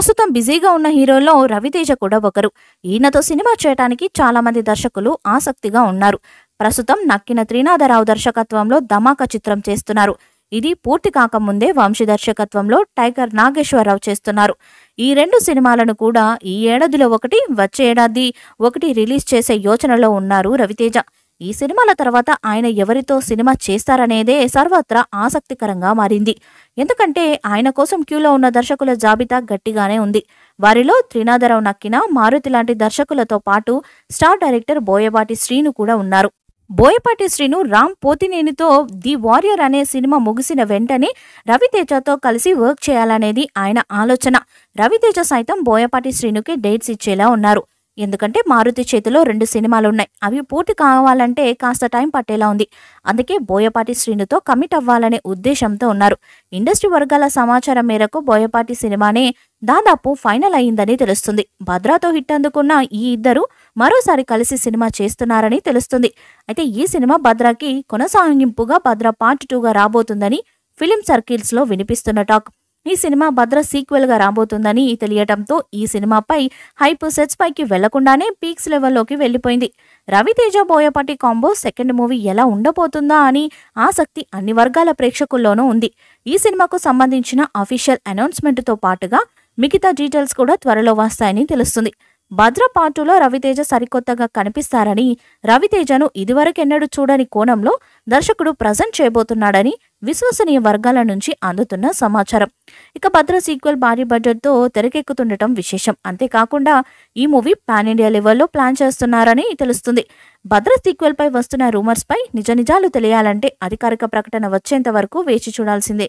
ప్రస్తుతం బిజీగా ఉన్న హీరోల్లో రవితేజ కూడా ఒకరు ఈయనతో సినిమా చేయడానికి చాలామంది దర్శకులు ఆసక్తిగా ఉన్నారు ప్రస్తుతం నక్కిన త్రినాథరావు దర్శకత్వంలో ధమాకా చిత్రం చేస్తున్నారు ఇది పూర్తి కాకముందే వంశీ దర్శకత్వంలో టైగర్ నాగేశ్వరరావు చేస్తున్నారు ఈ రెండు సినిమాలను కూడా ఈ ఏడాదిలో ఒకటి వచ్చే ఏడాది ఒకటి రిలీజ్ చేసే యోచనలో ఉన్నారు రవితేజ ఈ సినిమాల తర్వాత ఆయన ఎవరితో సినిమా చేస్తారనేదే సర్వత్రా ఆసక్తికరంగా మారింది ఎందుకంటే ఆయన కోసం క్యూలో ఉన్న దర్శకుల జాబితా గట్టిగానే ఉంది వారిలో త్రినాథరావు నక్కిన మారుతి లాంటి దర్శకులతో పాటు స్టార్ డైరెక్టర్ బోయపాటి శ్రీను కూడా ఉన్నారు బోయపాటి శ్రీను రామ్ పోతినేనితో ది వారియర్ అనే సినిమా ముగిసిన వెంటనే రవితేజతో కలిసి వర్క్ చేయాలనేది ఆయన ఆలోచన రవితేజ సైతం బోయపాటి శ్రీనుకి డేట్స్ ఇచ్చేలా ఉన్నారు ఎందుకంటే మారుతి చేతిలో రెండు సినిమాలు ఉన్నాయి అవి పూర్తి కావాలంటే కాస్త టైం పట్టేలా ఉంది అందుకే బోయపాటి శ్రీనుతో కమిట్ అవ్వాలనే ఉద్దేశంతో ఉన్నారు ఇండస్ట్రీ వర్గాల సమాచారం మేరకు బోయపాటి సినిమానే దాదాపు ఫైనల్ అయిందని తెలుస్తుంది భద్రాతో హిట్ అందుకున్న ఈ ఇద్దరు మరోసారి కలిసి సినిమా చేస్తున్నారని తెలుస్తుంది అయితే ఈ సినిమా భద్రాకి కొనసాగింపుగా భద్ర పార్ట్ టూగా రాబోతుందని ఫిలిం సర్కిల్స్లో వినిపిస్తున్న టాక్ ఈ సినిమా భద్ర సీక్వెల్ గా రాబోతుందని తెలియటంతో ఈ సినిమాపై హైప్ సెట్స్ పైకి వెళ్లకుండానే పీక్స్ లెవెల్లోకి వెళ్ళిపోయింది Raviteja Boyapati combo second movie ఎలా ఉండబోతుందా అని ఆసక్తి అన్ని వర్గాల ప్రేక్షకుల్లోనూ ఉంది ఈ సినిమాకు సంబంధించిన అఫీషియల్ అనౌన్స్మెంట్తో పాటుగా మిగతా డీటెయిల్స్ కూడా త్వరలో వస్తాయని తెలుస్తుంది భద్రపాటులో రవితేజ సరికొత్తగా కనిపిస్తారని రవితేజను ఇదివరకెన్నడూ చూడని కోణంలో దర్శకుడు ప్రజెంట్ చేయబోతున్నాడని విశ్వసనీయ వర్గాల నుంచి అందుతున్న సమాచారం ఇక భద్ర సీక్వెల్ భారీ బడ్జెట్తో తెరకెక్కుతుండటం విశేషం అంతేకాకుండా ఈ మూవీ పాన్ ఇండియా లెవెల్లో ప్లాన్ చేస్తున్నారని తెలుస్తుంది భద్ర సీక్వెల్పై వస్తున్న రూమర్స్పై నిజ నిజాలు తెలియాలంటే అధికారిక ప్రకటన వచ్చేంత వరకు వేచి చూడాల్సిందే